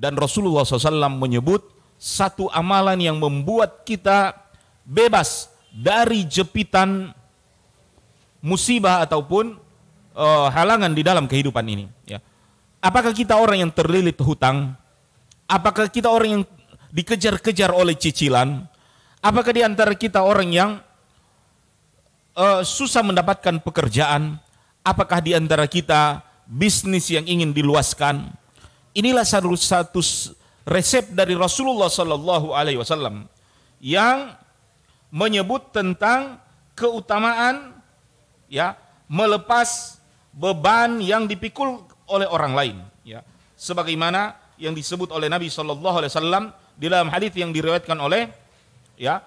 Dan Rasulullah SAW menyebut satu amalan yang membuat kita bebas dari jepitan musibah ataupun uh, halangan di dalam kehidupan ini. Ya. Apakah kita orang yang terlilit hutang? Apakah kita orang yang dikejar-kejar oleh cicilan? Apakah di antara kita orang yang uh, susah mendapatkan pekerjaan? Apakah di antara kita bisnis yang ingin diluaskan? Inilah satu satu resep dari Rasulullah Sallallahu Alaihi Wasallam yang menyebut tentang keutamaan ya melepas beban yang dipikul oleh orang lain ya sebagaimana yang disebut oleh Nabi Shallallahu Alaihi Wasallam di dalam hadis yang diriwayatkan oleh ya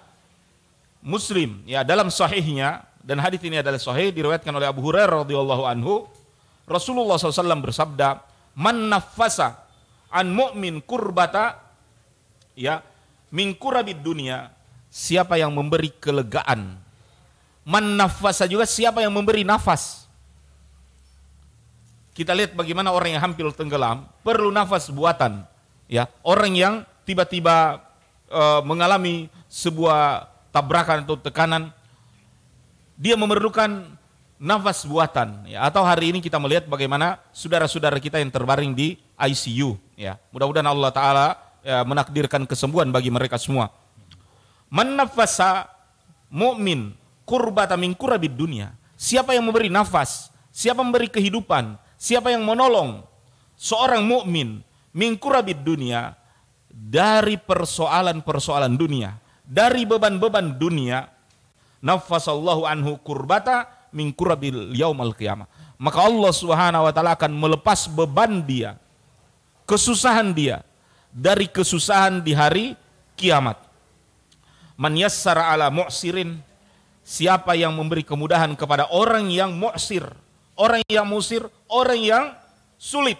Muslim ya dalam sahihnya dan hadis ini adalah sahih diriwayatkan oleh Abu Hurairah radhiyallahu anhu Rasulullah SAW bersabda man nafasa an mu'min kurbata ya min kurabid dunia siapa yang memberi kelegaan man nafasa juga siapa yang memberi nafas kita lihat bagaimana orang yang hampir tenggelam perlu nafas buatan ya orang yang tiba-tiba e, mengalami sebuah tabrakan atau tekanan dia memerlukan nafas buatan ya atau hari ini kita melihat bagaimana saudara-saudara kita yang terbaring di ICU ya mudah-mudahan Allah taala ya, menakdirkan kesembuhan bagi mereka semua menafasa mukmin kurbata min kurabid dunia siapa yang memberi nafas siapa memberi kehidupan siapa yang menolong seorang mukmin min kurabid dunia dari persoalan-persoalan dunia dari beban-beban dunia Nafas nafasallahu anhu kurbata mingkurabil yaumal qiyamah. Maka Allah Subhanahu wa taala akan melepas beban dia, kesusahan dia dari kesusahan di hari kiamat. Man yassara ala mu'sirin Siapa yang memberi kemudahan kepada orang yang mu'sir Orang yang musir, orang yang sulit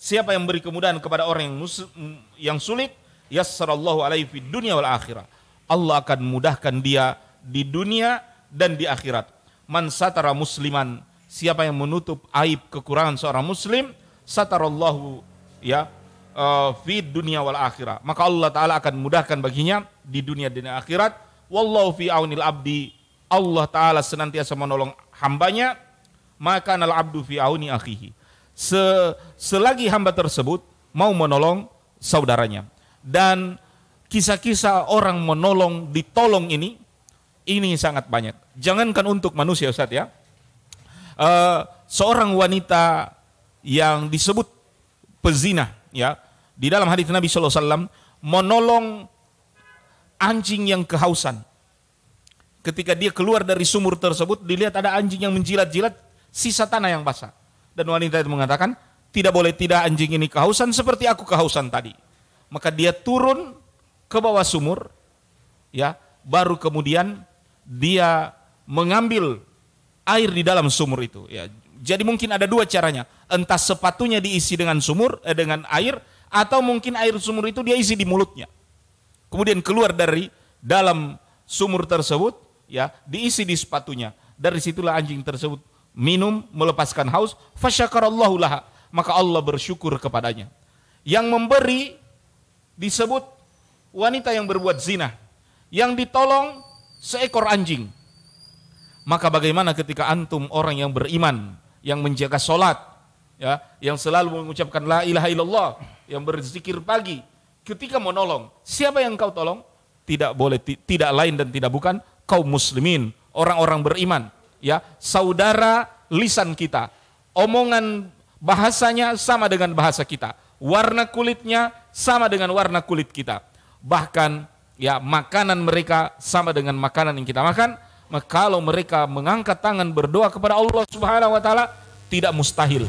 Siapa yang memberi kemudahan kepada orang yang, musir, yang sulit Yassarallahu alaihi fid dunia wal akhirah Allah akan mudahkan dia di dunia dan di akhirat man satara musliman siapa yang menutup aib kekurangan seorang muslim satarallahu ya eh, fi dunia wal akhirah maka Allah taala akan mudahkan baginya di dunia dan akhirat wallahu fi aunil abdi Allah taala senantiasa menolong hambanya maka nal abdu fi auni akhihi Se, selagi hamba tersebut mau menolong saudaranya dan kisah-kisah orang menolong ditolong ini ini sangat banyak. Jangankan untuk manusia Ustaz ya. Uh, seorang wanita yang disebut pezina ya di dalam hadis Nabi SAW menolong anjing yang kehausan ketika dia keluar dari sumur tersebut dilihat ada anjing yang menjilat-jilat sisa tanah yang basah dan wanita itu mengatakan tidak boleh tidak anjing ini kehausan seperti aku kehausan tadi maka dia turun ke bawah sumur ya baru kemudian dia mengambil air di dalam sumur itu. Ya, jadi mungkin ada dua caranya, entah sepatunya diisi dengan sumur eh, dengan air atau mungkin air sumur itu dia isi di mulutnya. Kemudian keluar dari dalam sumur tersebut, ya diisi di sepatunya. Dari situlah anjing tersebut minum, melepaskan haus. Fasyakarallahu laha. Maka Allah bersyukur kepadanya. Yang memberi disebut wanita yang berbuat zina. Yang ditolong seekor anjing. Maka bagaimana ketika antum orang yang beriman, yang menjaga sholat, ya, yang selalu mengucapkan la ilaha illallah, yang berzikir pagi, ketika mau nolong, siapa yang kau tolong? Tidak boleh, tidak lain dan tidak bukan kau muslimin, orang-orang beriman, ya, saudara lisan kita, omongan bahasanya sama dengan bahasa kita, warna kulitnya sama dengan warna kulit kita. Bahkan ya makanan mereka sama dengan makanan yang kita makan, maka kalau mereka mengangkat tangan berdoa kepada Allah Subhanahu wa taala tidak mustahil.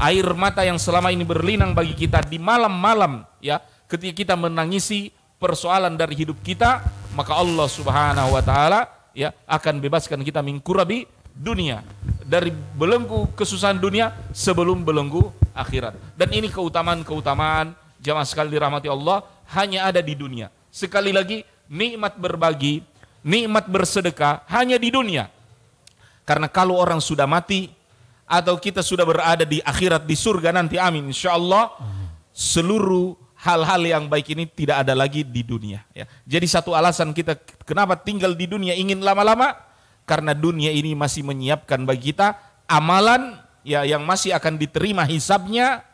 Air mata yang selama ini berlinang bagi kita di malam-malam ya, ketika kita menangisi persoalan dari hidup kita, maka Allah Subhanahu wa taala ya akan bebaskan kita mingkurabi dunia dari belenggu kesusahan dunia sebelum belenggu akhirat. Dan ini keutamaan-keutamaan jamaah sekali dirahmati Allah hanya ada di dunia. Sekali lagi, nikmat berbagi, nikmat bersedekah hanya di dunia. Karena kalau orang sudah mati atau kita sudah berada di akhirat di surga nanti amin insya Allah seluruh hal-hal yang baik ini tidak ada lagi di dunia ya. Jadi satu alasan kita kenapa tinggal di dunia ingin lama-lama karena dunia ini masih menyiapkan bagi kita amalan ya yang masih akan diterima hisabnya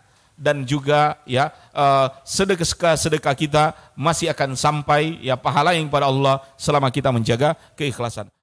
dan juga ya eh, sedekah sedekah kita masih akan sampai ya pahala yang pada Allah selama kita menjaga keikhlasan.